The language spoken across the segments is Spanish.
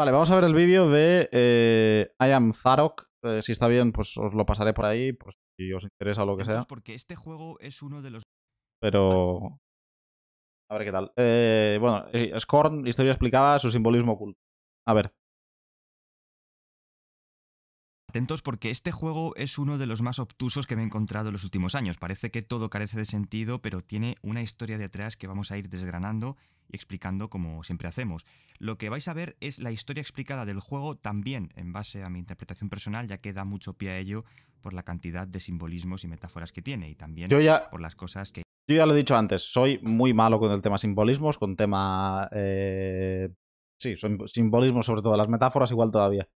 Vale, vamos a ver el vídeo de eh, I am Zarok. Eh, si está bien, pues os lo pasaré por ahí, pues si os interesa o lo que sea. Este Pero... A ver qué tal. Eh, bueno, Scorn, historia explicada, su simbolismo oculto. A ver. Atentos porque este juego es uno de los más obtusos que me he encontrado en los últimos años. Parece que todo carece de sentido, pero tiene una historia detrás que vamos a ir desgranando y explicando como siempre hacemos. Lo que vais a ver es la historia explicada del juego también en base a mi interpretación personal, ya que da mucho pie a ello por la cantidad de simbolismos y metáforas que tiene y también Yo ya... por las cosas que... Yo ya lo he dicho antes, soy muy malo con el tema simbolismos, con tema... Eh, sí, son simbolismos sobre todo, las metáforas igual todavía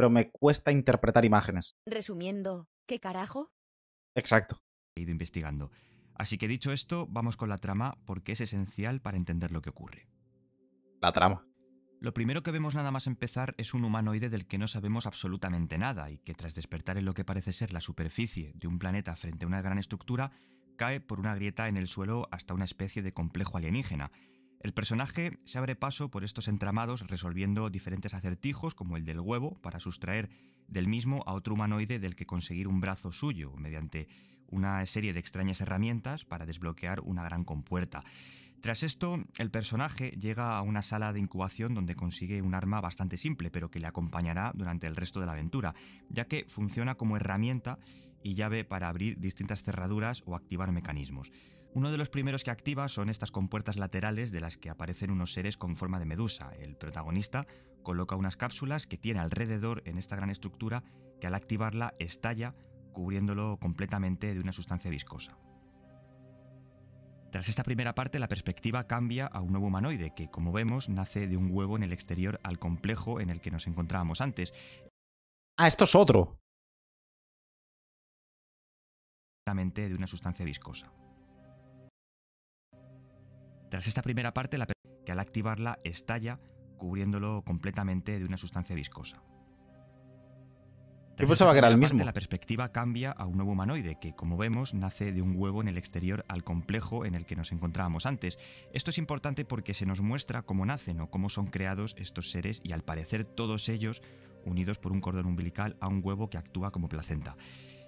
pero me cuesta interpretar imágenes. Resumiendo, ¿qué carajo? Exacto. He ido investigando. Así que dicho esto, vamos con la trama porque es esencial para entender lo que ocurre. La trama. Lo primero que vemos nada más empezar es un humanoide del que no sabemos absolutamente nada y que tras despertar en lo que parece ser la superficie de un planeta frente a una gran estructura, cae por una grieta en el suelo hasta una especie de complejo alienígena, el personaje se abre paso por estos entramados resolviendo diferentes acertijos como el del huevo para sustraer del mismo a otro humanoide del que conseguir un brazo suyo mediante una serie de extrañas herramientas para desbloquear una gran compuerta. Tras esto, el personaje llega a una sala de incubación donde consigue un arma bastante simple, pero que le acompañará durante el resto de la aventura, ya que funciona como herramienta y llave para abrir distintas cerraduras o activar mecanismos. Uno de los primeros que activa son estas compuertas laterales de las que aparecen unos seres con forma de medusa. El protagonista coloca unas cápsulas que tiene alrededor en esta gran estructura que al activarla estalla cubriéndolo completamente de una sustancia viscosa. Tras esta primera parte, la perspectiva cambia a un nuevo humanoide que, como vemos, nace de un huevo en el exterior al complejo en el que nos encontrábamos antes. Ah, esto es otro. De una sustancia viscosa. Tras esta primera parte, la que al activarla estalla, cubriéndolo completamente de una sustancia viscosa. la perspectiva cambia a un nuevo humanoide que, como vemos, nace de un huevo en el exterior al complejo en el que nos encontrábamos antes. Esto es importante porque se nos muestra cómo nacen o cómo son creados estos seres y al parecer todos ellos unidos por un cordón umbilical a un huevo que actúa como placenta.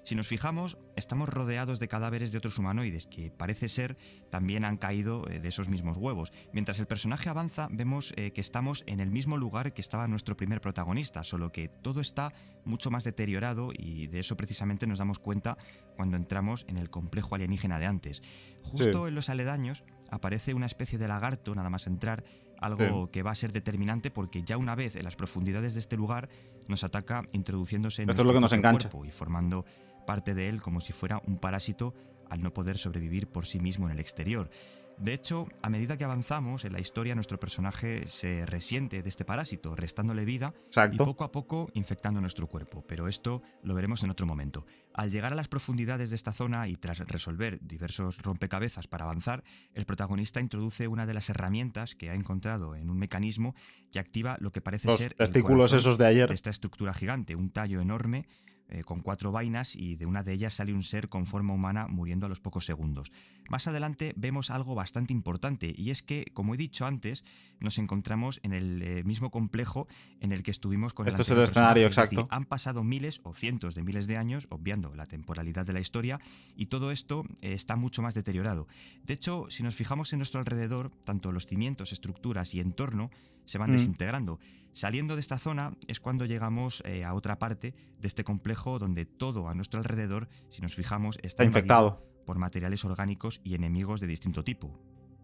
Si nos fijamos, estamos rodeados de cadáveres de otros humanoides que parece ser también han caído eh, de esos mismos huevos. Mientras el personaje avanza, vemos eh, que estamos en el mismo lugar que estaba nuestro primer protagonista, solo que todo está mucho más deteriorado y de eso precisamente nos damos cuenta cuando entramos en el complejo alienígena de antes. Justo en los aledaños aparece una especie de lagarto, nada más entrar, algo que va a ser determinante porque ya una vez en las profundidades de este lugar nos ataca introduciéndose en nuestro cuerpo y formando parte de él como si fuera un parásito al no poder sobrevivir por sí mismo en el exterior. De hecho, a medida que avanzamos en la historia, nuestro personaje se resiente de este parásito, restándole vida y poco a poco infectando nuestro cuerpo. Pero esto lo veremos en otro momento. Al llegar a las profundidades de esta zona y tras resolver diversos rompecabezas para avanzar, el protagonista introduce una de las herramientas que ha encontrado en un mecanismo que activa lo que parece ser esos de esta estructura gigante, un tallo enorme eh, con cuatro vainas y de una de ellas sale un ser con forma humana muriendo a los pocos segundos. Más adelante vemos algo bastante importante y es que, como he dicho antes, nos encontramos en el eh, mismo complejo en el que estuvimos con Esto el es el escenario exacto. han pasado miles o cientos de miles de años, obviando la temporalidad de la historia, y todo esto eh, está mucho más deteriorado. De hecho, si nos fijamos en nuestro alrededor, tanto los cimientos, estructuras y entorno se van mm. desintegrando. Saliendo de esta zona es cuando llegamos eh, a otra parte de este complejo donde todo a nuestro alrededor, si nos fijamos, está infectado por materiales orgánicos y enemigos de distinto tipo,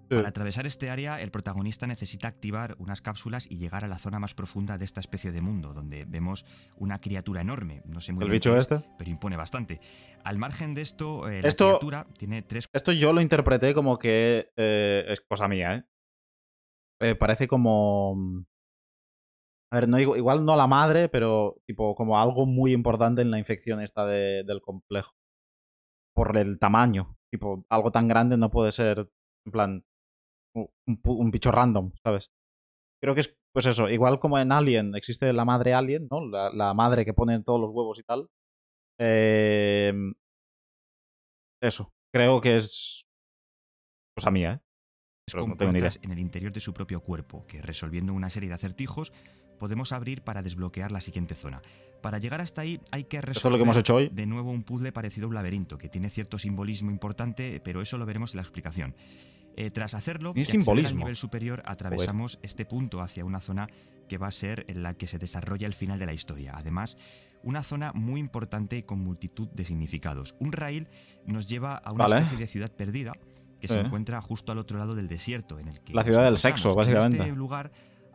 para atravesar este área, el protagonista necesita activar unas cápsulas y llegar a la zona más profunda de esta especie de mundo, donde vemos una criatura enorme. No sé muy ¿El bicho este? Pero impone bastante. Al margen de esto, eh, la criatura tiene tres. Esto yo lo interpreté como que eh, es cosa mía, ¿eh? eh parece como. Mm, a ver, no, igual no la madre, pero tipo como algo muy importante en la infección esta del complejo. Por el tamaño. Tipo, algo tan grande no puede ser. En plan, un, bicho random, ¿sabes? Creo que es, pues eso, igual como en Alien existe la madre Alien, ¿no? La, madre que pone todos los huevos y tal. Em, eso, creo que es cosa mía, ¿eh? no en el interior de su propio cuerpo, que resolviendo una serie de acertijos podemos abrir para desbloquear la siguiente zona. Para llegar hasta ahí hay que resolver lo que hemos hecho hoy? de nuevo un puzzle parecido a un laberinto, que tiene cierto simbolismo importante, pero eso lo veremos en la explicación. Eh, tras hacerlo, y simbolismo. a nivel superior atravesamos este punto hacia una zona que va a ser en la que se desarrolla el final de la historia. Además, una zona muy importante con multitud de significados. Un rail nos lleva a una especie de ciudad perdida que se eh. encuentra justo al otro lado del desierto, en el que... La ciudad del sexo, este básicamente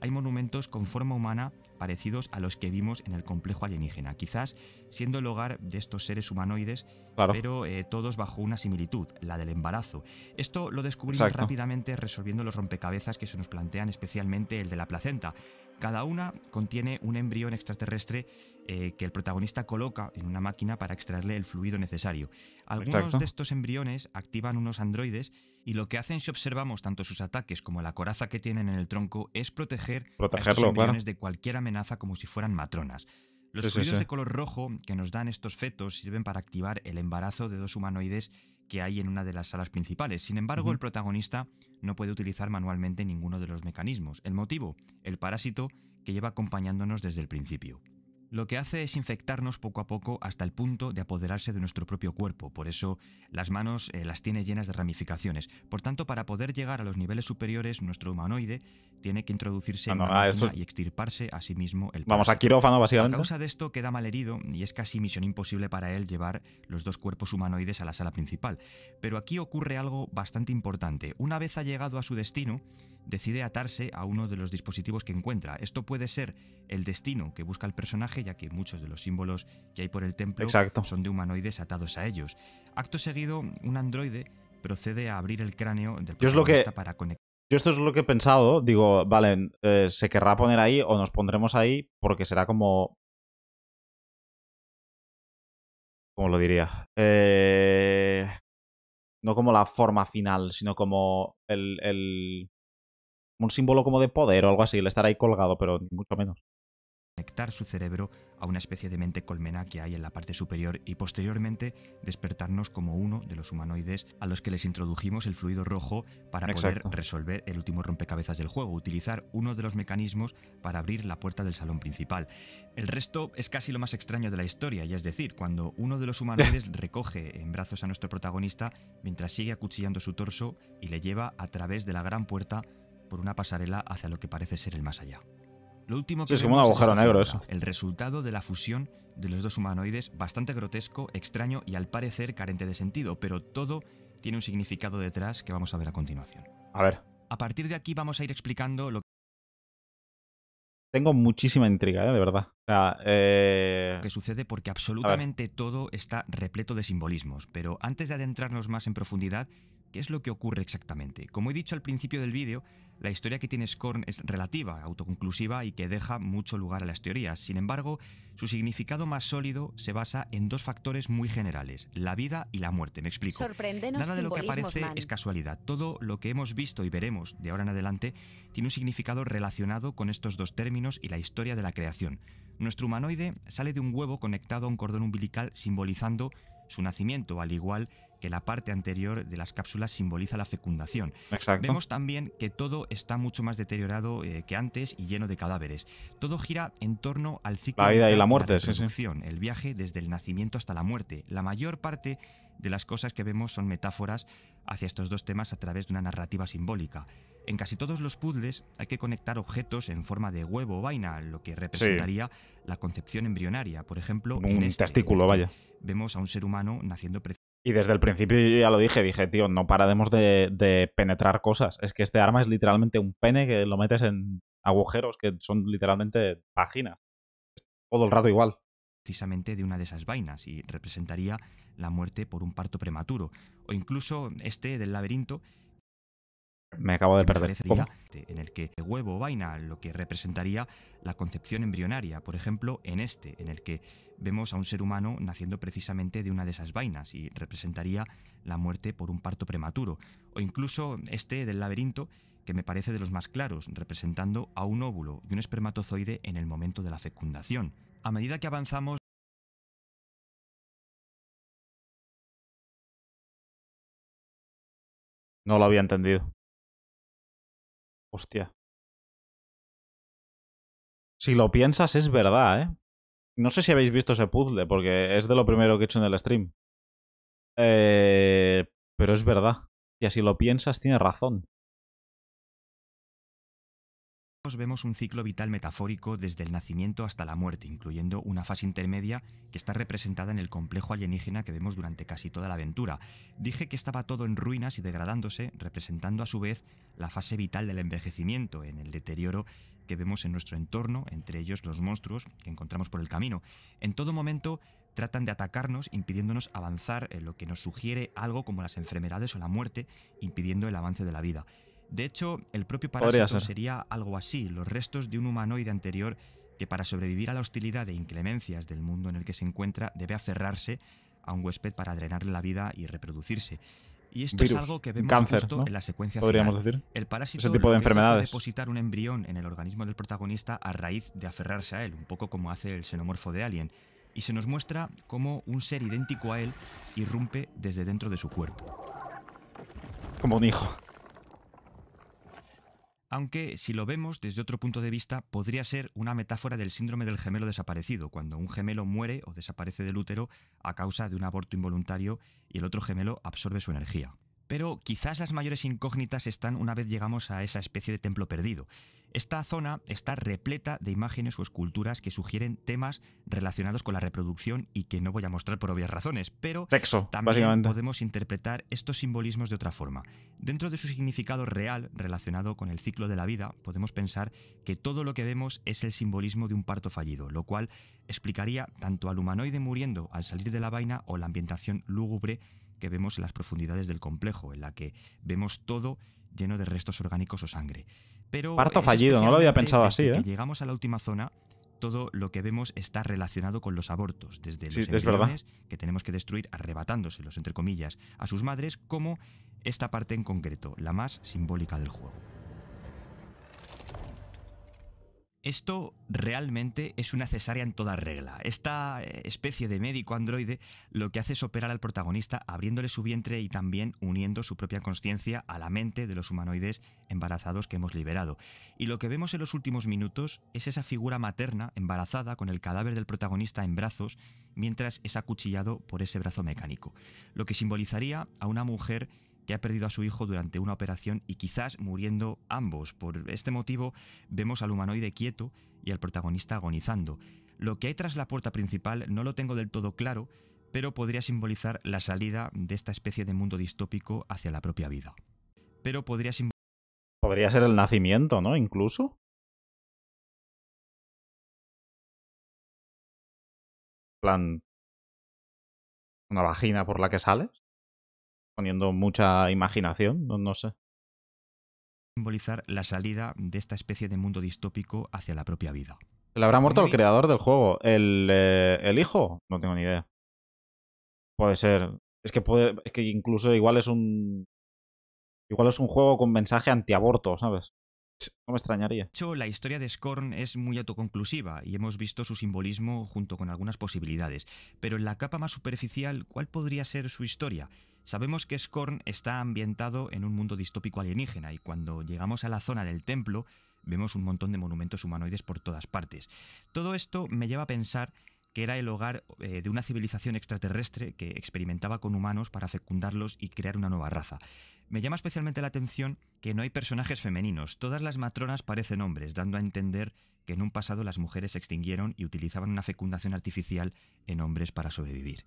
hay monumentos con forma humana parecidos a los que vimos en el complejo alienígena, quizás siendo el hogar de estos seres humanoides, pero eh, todos bajo una similitud, la del embarazo. Esto lo descubrimos rápidamente resolviendo los rompecabezas que se nos plantean, especialmente el de la placenta. Cada una contiene un embrión extraterrestre eh, que el protagonista coloca en una máquina para extraerle el fluido necesario. Algunos de estos embriones activan unos androides y lo que hacen si observamos tanto sus ataques como la coraza que tienen en el tronco es proteger a estos embriones de cualquier amenaza como si fueran matronas. Los fluidos de color rojo que nos dan estos fetos sirven para activar el embarazo de dos humanoides que hay en una de las salas principales. Sin embargo, el protagonista no puede utilizar manualmente ninguno de los mecanismos. El motivo, el parásito que lleva acompañándonos desde el principio lo que hace es infectarnos poco a poco hasta el punto de apoderarse de nuestro propio cuerpo. Por eso las manos eh, las tiene llenas de ramificaciones. Por tanto, para poder llegar a los niveles superiores, nuestro humanoide tiene que introducirse en ah, y extirparse a sí mismo el Vamos a quirófano, básicamente. A causa de esto queda mal herido y es casi misión imposible para él llevar los dos cuerpos humanoides a la sala principal. Pero aquí ocurre algo bastante importante. Una vez ha llegado a su destino, decide atarse a uno de los dispositivos que encuentra. Esto puede ser el destino que busca el personaje, ya que muchos de los símbolos que hay por el templo son de humanoides atados a ellos. Acto seguido, un androide procede a abrir el cráneo del protagonista para conectar. Yo esto es lo que he pensado, digo, vale, eh, se querrá poner ahí o nos pondremos ahí porque será como... ¿Cómo lo diría? Eh, no como la forma final, sino como el un símbolo como de poder o algo así, el estar ahí colgado, pero mucho menos. Conectar su cerebro a una especie de mente colmena que hay en la parte superior y posteriormente despertarnos como uno de los humanoides a los que les introdujimos el fluido rojo para poder resolver el último rompecabezas del juego, utilizar uno de los mecanismos para abrir la puerta del salón principal. El resto es casi lo más extraño de la historia, y es decir, cuando uno de los humanoides recoge en brazos a nuestro protagonista mientras sigue acuchillando su torso y le lleva a través de la gran puerta por una pasarela hacia lo que parece ser el más allá. Lo último que es como un agujero negro eso. El resultado de la fusión de los dos humanoides, bastante grotesco, extraño y al parecer carente de sentido, pero todo tiene un significado detrás que vamos a ver a continuación. A ver. A partir de aquí vamos a ir explicando lo que... Tengo muchísima intriga, ¿eh? de verdad. O sea, eh... que sucede porque absolutamente todo está repleto de simbolismos, pero antes de adentrarnos más en profundidad, ¿qué es lo que ocurre exactamente? Como he dicho al principio del vídeo, la historia que tiene Scorn es relativa, autoconclusiva y que deja mucho lugar a las teorías. Sin embargo, su significado más sólido se basa en dos factores muy generales, la vida y la muerte. Me explico. Nada de lo que aparece es casualidad. Todo lo que hemos visto y veremos de ahora en adelante tiene un significado relacionado con estos dos términos y la historia de la creación. Nuestro humanoide sale de un huevo conectado a un cordón umbilical simbolizando su nacimiento, al igual que que la parte anterior de las cápsulas simboliza la fecundación. Vemos también que todo está mucho más deteriorado eh, que antes y lleno de cadáveres. Todo gira en torno al ciclo la vida y la muerte, de la el viaje desde el nacimiento hasta la muerte. La mayor parte de las cosas que vemos son metáforas hacia estos dos temas a través de una narrativa simbólica. En casi todos los puzzles hay que conectar objetos en forma de huevo o vaina, lo que representaría la concepción embrionaria. Por ejemplo, un en este testículo, vaya. Vemos a un ser humano naciendo y desde el principio yo ya lo dije, dije, tío, no pararemos de, penetrar cosas. Es que este arma es literalmente un pene que lo metes en agujeros que son literalmente páginas. Todo el rato igual. Precisamente de una de esas vainas y representaría la muerte por un parto prematuro. O incluso este del laberinto. Me acabo de perder. En el que huevo vaina, lo que representaría la concepción embrionaria. Por ejemplo, en este, en el que vemos a un ser humano naciendo precisamente de una de esas vainas y representaría la muerte por un parto prematuro, o incluso este del laberinto, que me parece de los más claros, representando a un óvulo y un espermatozoide en el momento de la fecundación. A medida que avanzamos, No lo había entendido. Hostia. Si lo piensas, es verdad, ¿eh? No sé si habéis visto ese puzzle, porque es de lo primero que he hecho en el stream. Eh, pero es verdad. Y así lo piensas, tiene razón vemos un ciclo vital metafórico desde el nacimiento hasta la muerte, incluyendo una fase intermedia que está representada en el complejo alienígena que vemos durante casi toda la aventura. Dije que estaba todo en ruinas y degradándose, representando a su vez la fase vital del envejecimiento, en el deterioro que vemos en nuestro entorno, entre ellos los monstruos que encontramos por el camino. En todo momento tratan de atacarnos impidiéndonos avanzar en lo que nos sugiere algo como las enfermedades o la muerte, impidiendo el avance de la vida. De hecho, el propio parásito sería algo así, los restos de un humanoide anterior que para sobrevivir a la hostilidad e inclemencias del mundo en el que se encuentra debe aferrarse a un huésped para drenarle la vida y reproducirse. Y esto es algo que vemos en la secuencia Podríamos decir. El parásito Ese tipo de depositar un embrión en el organismo del protagonista a raíz de aferrarse a él, un poco como hace el xenomorfo de Alien. Y se nos muestra cómo un ser idéntico a él irrumpe desde dentro de su cuerpo. Como un hijo aunque si lo vemos desde otro punto de vista podría ser una metáfora del síndrome del gemelo desaparecido, cuando un gemelo muere o desaparece del útero a causa de un aborto involuntario y el otro gemelo absorbe su energía. Pero quizás las mayores incógnitas están una vez llegamos a esa especie de templo perdido. Esta zona está repleta de imágenes o esculturas que sugieren temas relacionados con la reproducción y que no voy a mostrar por obvias razones, pero Sexo, también podemos interpretar estos simbolismos de otra forma. Dentro de su significado real relacionado con el ciclo de la vida, podemos pensar que todo lo que vemos es el simbolismo de un parto fallido, lo cual explicaría tanto al humanoide muriendo al salir de la vaina o la ambientación lúgubre que vemos en las profundidades del complejo, en la que vemos todo lleno de restos orgánicos o sangre. Pero Parto fallido, no lo había pensado así. ¿eh? llegamos a la última zona, todo lo que vemos está relacionado con los abortos, desde los embriones que tenemos que destruir arrebatándoselos, entre comillas, a sus madres, como esta parte en concreto, la más simbólica del juego. Esto realmente es una cesárea en toda regla. Esta eh, especie de médico androide lo que hace es operar al protagonista abriéndole su vientre y también uniendo su propia conciencia a la mente de los humanoides embarazados que hemos liberado. Y lo que vemos en los últimos minutos es esa figura materna embarazada con el cadáver del protagonista en brazos mientras es acuchillado por ese brazo mecánico, lo que simbolizaría a una mujer que ha perdido a su hijo durante una operación y quizás muriendo ambos. Por este motivo vemos al humanoide quieto y al protagonista agonizando. Lo que hay tras la puerta principal no lo tengo del todo claro, pero podría simbolizar la salida de esta especie de mundo distópico hacia la propia vida. Pero podría Podría ser el nacimiento, ¿no? Incluso. plan una vagina por la que sales poniendo mucha imaginación, no, sé. Simbolizar la salida de esta especie de mundo distópico hacia la propia vida. ¿Se le habrá muerto el creador del juego? ¿El, eh, ¿El, hijo? No tengo ni idea. Puede ser. Es que, puede, es que incluso igual es un. Igual es un juego con mensaje antiaborto, ¿sabes? No me extrañaría. De hecho, la historia de Scorn es muy autoconclusiva y hemos visto su simbolismo junto con algunas posibilidades. Pero en la capa más superficial, ¿cuál podría ser su historia? Sabemos que Scorn está ambientado en un mundo distópico alienígena y cuando llegamos a la zona del templo vemos un montón de monumentos humanoides por todas partes. Todo esto me lleva a pensar que era el hogar eh, de una civilización extraterrestre que experimentaba con humanos para fecundarlos y crear una nueva raza. Me llama especialmente la atención que no hay personajes femeninos, todas las matronas parecen hombres, dando a entender que en un pasado las mujeres se extinguieron y utilizaban una fecundación artificial en hombres para sobrevivir.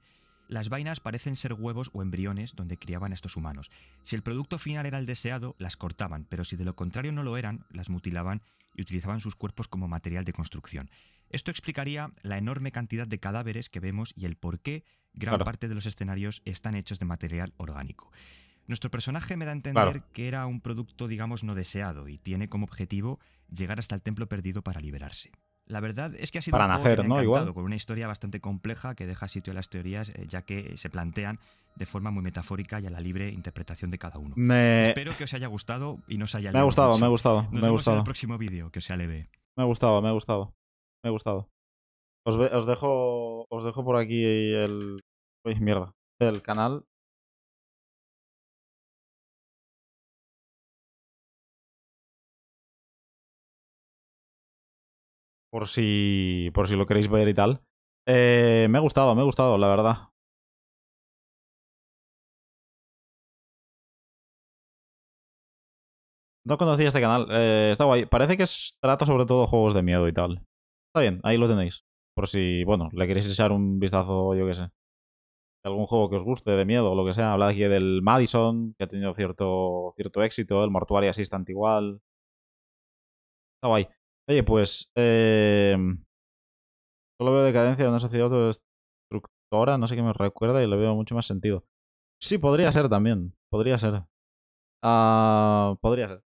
Las vainas parecen ser huevos o embriones donde criaban estos humanos. Si el producto final era el deseado, las cortaban, pero si de lo contrario no lo eran, las mutilaban y utilizaban sus cuerpos como material de construcción. Esto explicaría la enorme cantidad de cadáveres que vemos y el por qué gran parte de los escenarios están hechos de material orgánico. Nuestro personaje me da a entender que era un producto, digamos, no deseado y tiene como objetivo llegar hasta el templo perdido para liberarse. La verdad es que ha sido Para un nacer, ha ¿no? Igual. con una historia bastante compleja que deja sitio a las teorías, eh, ya que se plantean de forma muy metafórica y a la libre interpretación de cada uno. Espero que os haya gustado y nos haya Me ha gustado, gustado, me ha gustado. Nos vemos en el próximo vídeo, que sea leve. Me ha gustado, me ha gustado. Me ha gustado. Os, os dejo, os dejo por aquí el. mierda. El canal por si, por si lo queréis ver y tal. Eh, me ha gustado, me ha gustado, la verdad. No conocía este canal, eh, está guay. Parece que trata sobre todo juegos de miedo y tal. Está bien, ahí lo tenéis. Por si, bueno, le queréis echar un vistazo, yo qué sé. Algún juego que os guste de miedo o lo que sea. Habla aquí del Madison, que ha tenido cierto, cierto éxito. El Mortuary Assistant igual. Está guay. Oye, pues. Eh, solo veo decadencia de una sociedad autodestructora, no sé qué me recuerda y le veo mucho más sentido. Sí, podría ser también. Podría ser. Ah, podría ser.